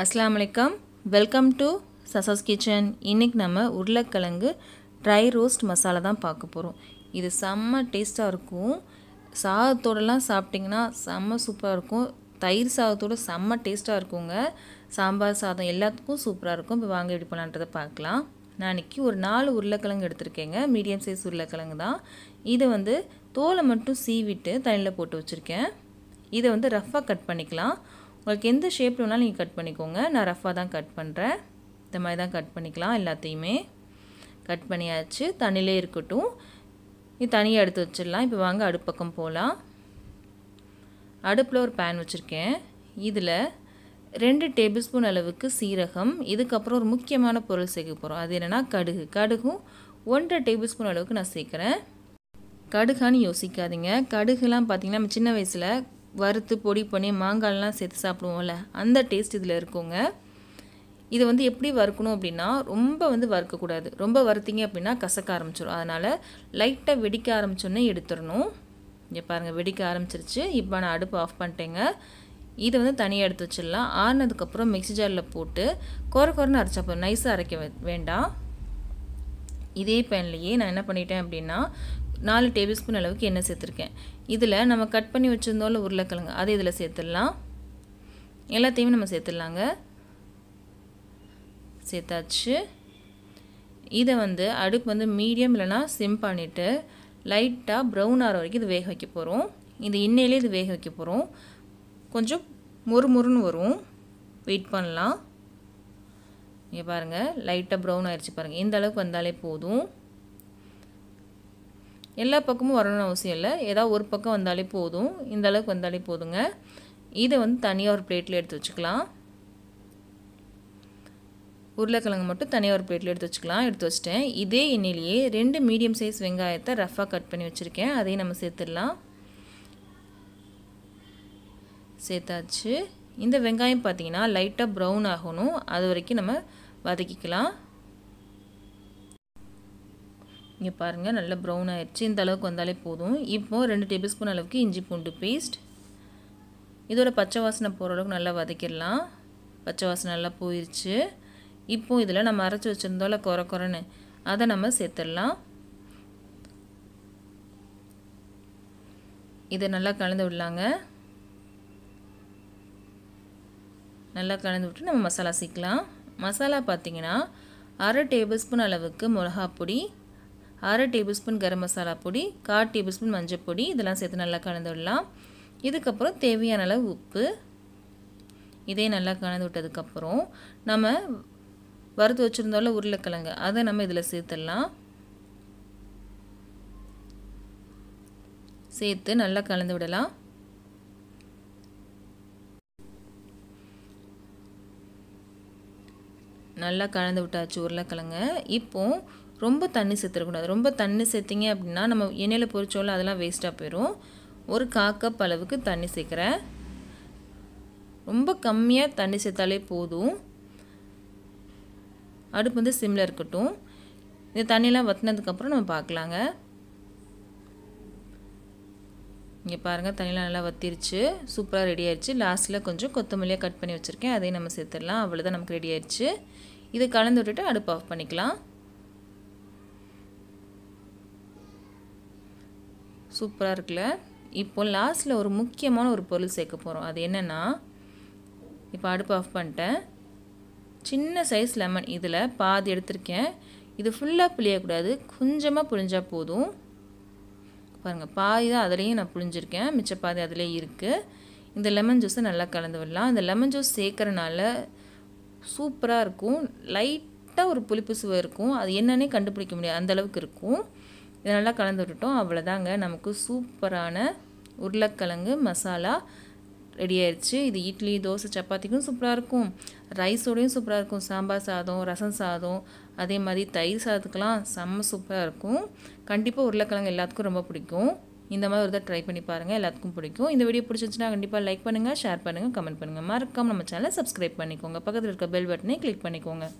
அஸ்லாம் வலைக்கம் welcome to சசஸ் kitchen இன்றைக்கி நம்ம உருளைக்கிழங்கு ட்ரை ரோஸ்ட் மசாலா தான் பார்க்க போகிறோம் இது செம்ம டேஸ்ட்டாக இருக்கும் சாதத்தோடலாம் சாப்பிட்டிங்கன்னா செம்ம சூப்பராக இருக்கும் தயிர் சாதத்தோடு செம்ம டேஸ்ட்டாக இருக்குங்க சாம்பார் சாதம் எல்லாத்துக்கும் சூப்பராக இருக்கும் இப்போ வாங்க எப்படி பண்ணலான்றதை பார்க்கலாம் நான் இன்றைக்கி ஒரு நாலு உருளைக்கிழங்கு எடுத்திருக்கேங்க மீடியம் சைஸ் உருளைக்கிழங்கு தான் இதை வந்து தோலை மட்டும் சீவிட்டு தண்ணியில் போட்டு வச்சுருக்கேன் இதை வந்து ரஃப்பாக கட் பண்ணிக்கலாம் உங்களுக்கு எந்த ஷேப்பில் வேணாலும் நீங்கள் கட் பண்ணிக்கோங்க நான் ரஃபாக தான் கட் பண்ணுறேன் இந்த மாதிரி தான் கட் பண்ணிக்கலாம் எல்லாத்தையுமே கட் பண்ணியாச்சு தண்ணியிலே இருக்கட்டும் இது தனியாக எடுத்து வச்சிடலாம் இப்போ வாங்க அடுப்பக்கம் போகலாம் அடுப்பில் ஒரு பேன் வச்சுருக்கேன் இதில் ரெண்டு டேபிள் ஸ்பூன் அளவுக்கு சீரகம் இதுக்கப்புறம் ஒரு முக்கியமான பொருள் சேர்க்க போகிறோம் அது என்னென்னா கடுகு கடுகும் ஒன்றரை டேபிள் ஸ்பூன் அளவுக்கு நான் சேர்க்குறேன் கடுகான்னு யோசிக்காதீங்க கடுகுலாம் பார்த்திங்கன்னா நம்ம சின்ன வயசில் வறுத்து பொடி பண்ணி மாங்காய்லாம் சேர்த்து சாப்பிடுவோம்ல அந்த டேஸ்ட் இதில் இருக்குங்க இதை வந்து எப்படி வறுக்கணும் அப்படின்னா ரொம்ப வந்து வறுக்கக்கூடாது ரொம்ப வறுத்திங்க அப்படின்னா கசக்க ஆரம்பிச்சிடும் அதனால் லைட்டாக வெடிக்க ஆரம்பிச்சோன்னே எடுத்துடணும் இங்கே பாருங்கள் வெடிக்க ஆரம்பிச்சிருச்சு இப்போ நான் அடுப்பு ஆஃப் பண்ணிட்டேங்க இதை வந்து தனியாக எடுத்து வச்சிடலாம் ஆறுனதுக்கப்புறம் மிக்சி ஜாரில் போட்டு குறை குறைன்னு அரைச்சா போதும் நைஸாக அரைக்க வேண்டாம் இதே பேன்லேயே நான் என்ன பண்ணிட்டேன் அப்படின்னா நாலு டேபிள் ஸ்பூன் அளவுக்கு எண்ணெய் சேர்த்துருக்கேன் இதில் நம்ம கட் பண்ணி வச்சுருந்தோம்ல உருளைக்கிழங்கு அதை இதில் சேர்த்துடலாம் எல்லாத்தையுமே நம்ம சேர்த்துடலாங்க சேர்த்தாச்சு இதை வந்து அடுப்பு வந்து மீடியம் இல்லைனா சிம் பண்ணிவிட்டு லைட்டாக ப்ரௌன் ஆகிற வரைக்கும் இது வேக வைக்க போகிறோம் இந்த இன்னையிலே இது வேக வைக்க போகிறோம் கொஞ்சம் முறு முறுன்னு வரும் வெயிட் பண்ணலாம் இங்கே பாருங்கள் லைட்டாக ப்ரௌன் ஆயிடுச்சு பாருங்கள் இந்த அளவுக்கு வந்தாலே போதும் எல்லா பக்கமும் வரணும்னு அவசியம் இல்லை ஏதாவது ஒரு பக்கம் வந்தாலே போதும் இந்த அளவுக்கு வந்தாலே போதுங்க இதை வந்து தனியாக ஒரு பிளேட்டில் எடுத்து வச்சுக்கலாம் உருளைக்கிழங்கு மட்டும் தனியாக ஒரு பிளேட்டில் எடுத்து வச்சுக்கலாம் எடுத்து வச்சிட்டேன் இதே எண்ணெயிலேயே ரெண்டு மீடியம் சைஸ் வெங்காயத்தை ரஃபாக கட் பண்ணி வச்சுருக்கேன் அதையும் நம்ம சேர்த்துடலாம் சேர்த்தாச்சு இந்த வெங்காயம் பார்த்திங்கன்னா லைட்டாக ப்ரௌன் ஆகணும் அது வரைக்கும் நம்ம வதக்கிக்கலாம் இங்கே பாருங்கள் நல்ல ப்ரௌன் ஆயிடுச்சு இந்த அளவுக்கு வந்தாலே போதும் இப்போது ரெண்டு டேபிள் ஸ்பூன் அளவுக்கு இஞ்சி பூண்டு பேஸ்ட் இதோட பச்சை வாசனை போகிற அளவுக்கு நல்லா வதக்கிடலாம் பச்சை வாசனை நல்லா போயிடுச்சு இப்போது இதில் நம்ம அரைச்சி வச்சுருந்தோம்ல குறை குறைன்னு அதை நம்ம சேர்த்துடலாம் இதை நல்லா கலந்து விடலாங்க நல்லா கலந்து விட்டு நம்ம மசாலா சீக்கலாம் மசாலா பார்த்திங்கன்னா அரை டேபிள் ஸ்பூன் அளவுக்கு மிளகாப்பொடி அரை டேபிள்ஸ்பூன் கரம் மசாலா பொடி கால் டேபிள்ஸ்பூன் மஞ்சள் பொடி இதெல்லாம் சேர்த்து நல்லா கலந்து விடலாம் இதுக்கப்புறம் தேவையான அளவு உப்பு இதே நல்லா கலந்து விட்டதுக்கப்புறம் நம்ம வறுத்து வச்சுருந்தோம்ல உருளைக்கிழங்கு அதை நம்ம இதில் சேர்த்துடலாம் சேர்த்து நல்லா கலந்து விடலாம் நல்லா கலந்து விட்டாச்சு உருளைக்கிழங்க இப்போது ரொம்ப தண்ணி சேர்த்துடக்கூடாது ரொம்ப தண்ணி சேர்த்திங்க அப்படின்னா நம்ம எண்ணெயில் பொரிச்சோல அதெல்லாம் வேஸ்ட்டாக போயிடும் ஒரு காக்கப் அளவுக்கு தண்ணி சேர்க்குறேன் ரொம்ப கம்மியாக தண்ணி சேர்த்தாலே போதும் அடுப்பு வந்து சிம்மில் இருக்கட்டும் இந்த தண்ணியெலாம் வத்தினதுக்கப்புறம் நம்ம பார்க்கலாங்க இங்கே பாருங்கள் தண்ணியெலாம் நல்லா வத்திருச்சு சூப்பராக ரெடி ஆயிடுச்சு லாஸ்ட்டில் கொஞ்சம் கொத்தமல்லியாக கட் பண்ணி வச்சுருக்கேன் அதையும் நம்ம சேர்த்துடலாம் அவ்வளோதான் நமக்கு ரெடி ஆயிடுச்சு இதை கலந்து விட்டுட்டு அடுப்பு ஆஃப் பண்ணிக்கலாம் சூப்பராக இருக்குல்ல இப்போ லாஸ்ட்டில் ஒரு முக்கியமான ஒரு பொருள் சேர்க்க போகிறோம் அது என்னென்னா இப்போ அடுப்பு ஆஃப் பண்ணிட்டேன் சின்ன சைஸ் லெமன் இதில் பாதி எடுத்திருக்கேன் இது ஃபுல்லாக புளியக்கூடாது கொஞ்சமாக புளிஞ்சால் போதும் பாருங்கள் பாதி தான் அதுலேயும் நான் புளிஞ்சிருக்கேன் மிச்ச பாதி அதிலே இருக்குது இந்த லெமன் ஜூஸை நல்லா கலந்து விடலாம் இந்த லெமன் ஜூஸ் சேர்க்குறனால சூப்பராக இருக்கும் லைட்டாக ஒரு புளிப்பு சுவை இருக்கும் அது என்னன்னே கண்டுபிடிக்க முடியாது அந்தளவுக்கு இருக்கும் இதை நல்லா கலந்து விட்டுட்டோம் அவ்வளோதாங்க நமக்கு சூப்பரான உருளைக்கிழங்கு மசாலா ரெடி ஆயிடுச்சு இது இட்லி தோசை சப்பாத்திக்கும் சூப்பராக இருக்கும் ரைஸோடையும் சூப்பராக இருக்கும் சாம்பார் சாதம் ரசம் சாதம் அதே மாதிரி தயிர் சாதத்துக்கெலாம் செம்ம சூப்பராக இருக்கும் கண்டிப்பாக உருளைக்கிழங்கு எல்லாத்துக்கும் ரொம்ப பிடிக்கும் இந்த மாதிரி ஒரு தான் ட்ரை பண்ணி பாருங்கள் எல்லாத்துக்கும் பிடிக்கும் இந்த வீடியோ பிடிச்சிருச்சுன்னா கண்டிப்பாக லைக் பண்ணுங்கள் ஷேர் பண்ணுங்கள் கமெண்ட் பண்ணுங்கள் மறக்காமல் நம்ம சேனலை சப்ஸ்கிரைப் பண்ணிக்கோங்க பக்கத்தில் இருக்க பெல் பட்டனை கிளிக் பண்ணிக்கோங்க